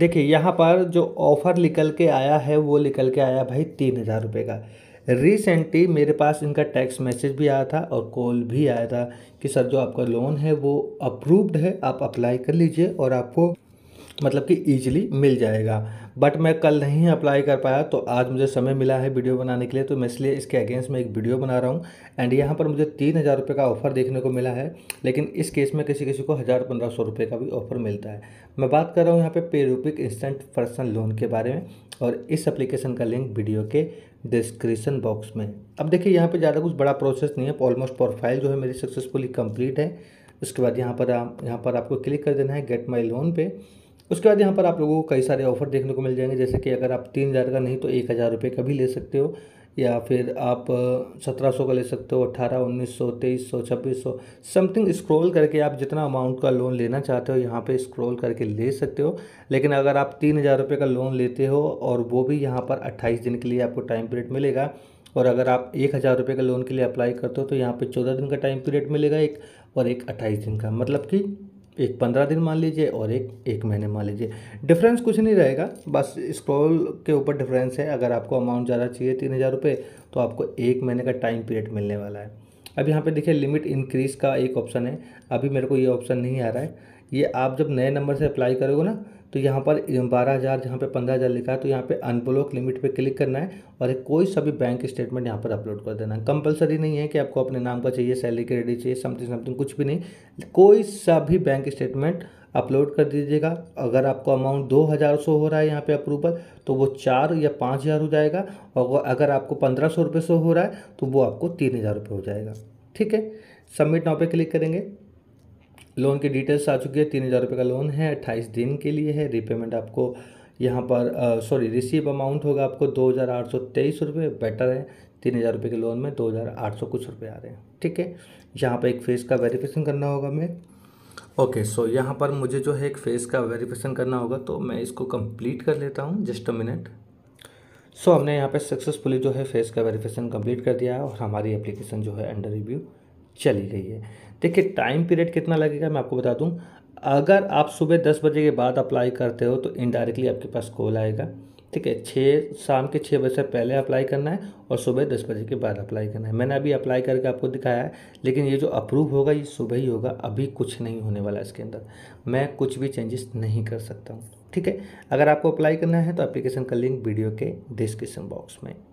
देखिए यहाँ पर जो ऑफ़र निकल के आया है वो निकल के आया भाई तीन हज़ार रुपये का रिसेंटली मेरे पास इनका टैक्स मैसेज भी आया था और कॉल भी आया था कि सर जो आपका लोन है वो अप्रूव्ड है आप अप्लाई कर लीजिए और आपको मतलब कि ईजिली मिल जाएगा बट मैं कल नहीं अप्लाई कर पाया तो आज मुझे समय मिला है वीडियो बनाने के लिए तो मैं इसलिए इसके अगेंस्ट में एक वीडियो बना रहा हूँ एंड यहाँ पर मुझे तीन हज़ार रुपये का ऑफ़र देखने को मिला है लेकिन इस केस में किसी किसी को हज़ार पंद्रह सौ रुपये का भी ऑफ़र मिलता है मैं बात कर रहा हूँ यहाँ पर रूपिक इंस्टेंट पर्सनल लोन के बारे में और इस अप्लीकेशन का लिंक वीडियो के डिस्क्रिप्शन बॉक्स में अब देखिए यहाँ पर ज़्यादा कुछ बड़ा प्रोसेस नहीं है ऑलमोस्ट प्रोफाइल जो है मेरी सक्सेसफुली कम्प्लीट है उसके बाद यहाँ पर आप यहाँ पर आपको क्लिक कर देना है गेट माई लोन पे उसके बाद यहाँ पर आप लोगों को कई सारे ऑफ़र देखने को मिल जाएंगे जैसे कि अगर आप तीन हज़ार का नहीं तो एक हज़ार रुपये का भी ले सकते हो या फिर आप सत्रह सौ का ले सकते हो अट्ठारह उन्नीस सौ तेईस सौ छब्बीस सौ समथिंग स्क्रॉल करके आप जितना अमाउंट का लोन लेना चाहते हो यहाँ पे स्क्रॉल करके ले सकते हो लेकिन अगर आप तीन हज़ार रुपये का लोन लेते हो और वो भी यहाँ पर अट्ठाईस दिन के लिए आपको टाइम पीरियड मिलेगा और अगर आप एक हज़ार रुपये का लोन के लिए अप्लाई करते हो तो यहाँ पर चौदह दिन का टाइम पीरियड मिलेगा एक और एक अट्ठाईस दिन का मतलब कि एक पंद्रह दिन मान लीजिए और एक एक महीने मान लीजिए डिफरेंस कुछ नहीं रहेगा बस स्क्रॉल के ऊपर डिफरेंस है अगर आपको अमाउंट ज़्यादा चाहिए तीन हज़ार रुपये तो आपको एक महीने का टाइम पीरियड मिलने वाला है अब यहाँ पे देखिए लिमिट इंक्रीज़ का एक ऑप्शन है अभी मेरे को ये ऑप्शन नहीं आ रहा है ये आप जब नए नंबर से अप्लाई करोगे ना तो यहाँ पर बारह हज़ार जहाँ पर पंद्रह हज़ार लिखा है तो यहाँ पे अनब्लॉक लिमिट पे क्लिक करना है और एक कोई सा भी बैंक स्टेटमेंट यहाँ पर अपलोड कर देना है कंपलसरी नहीं है कि आपको अपने नाम का चाहिए सैलरी क्रेडिट चाहिए समथिंग समथिंग कुछ भी नहीं कोई सा भी बैंक स्टेटमेंट अपलोड कर दीजिएगा अगर आपको अमाउंट दो हज़ार सौ हो रहा है यहाँ पे अप्रूवल तो वो चार या पाँच हज़ार हो जाएगा और अगर आपको पंद्रह सौ रुपये सौ हो रहा है तो वो आपको तीन हज़ार रुपये हो जाएगा ठीक है सबमिट नाउ पे क्लिक करेंगे लोन की डिटेल्स आ चुकी है तीन हज़ार रुपये का लोन है अट्ठाईस दिन के लिए है रीपेमेंट आपको यहाँ पर सॉरी रिसीव अमाउंट होगा आपको दो हज़ार आठ सौ तेईस रुपये बेटर है तीन हज़ार रुपये के लोन में दो हज़ार आठ सौ कुछ रुपये आ रहे हैं ठीक है यहाँ पर एक फ़ेस का वेरिफिकेशन करना होगा मैं ओके सो यहाँ पर मुझे जो है एक फ़ेस का वेरिफिकेशन करना होगा तो मैं इसको कम्प्लीट कर लेता हूँ जस्ट अ मिनट सो हमने यहाँ पर सक्सेसफुली जो है फेस का वेरिफिकेशन कम्प्लीट कर दिया है और हमारी एप्लीकेशन जो है अंडर रिव्यू चली गई है देखिए टाइम पीरियड कितना लगेगा मैं आपको बता दूँ अगर आप सुबह दस बजे के बाद अप्लाई करते हो तो इनडायरेक्टली आपके पास कॉल आएगा ठीक है छः शाम के छः बजे से पहले अप्लाई करना है और सुबह दस बजे के बाद अप्लाई करना है मैंने अभी अप्लाई करके आपको दिखाया है लेकिन ये जो अप्रूव होगा ये सुबह ही होगा अभी कुछ नहीं होने वाला है इसके अंदर मैं कुछ भी चेंजेस नहीं कर सकता हूँ ठीक है अगर आपको अप्लाई करना है तो अप्लीकेशन का लिंक वीडियो के डिस्क्रिप्शन बॉक्स में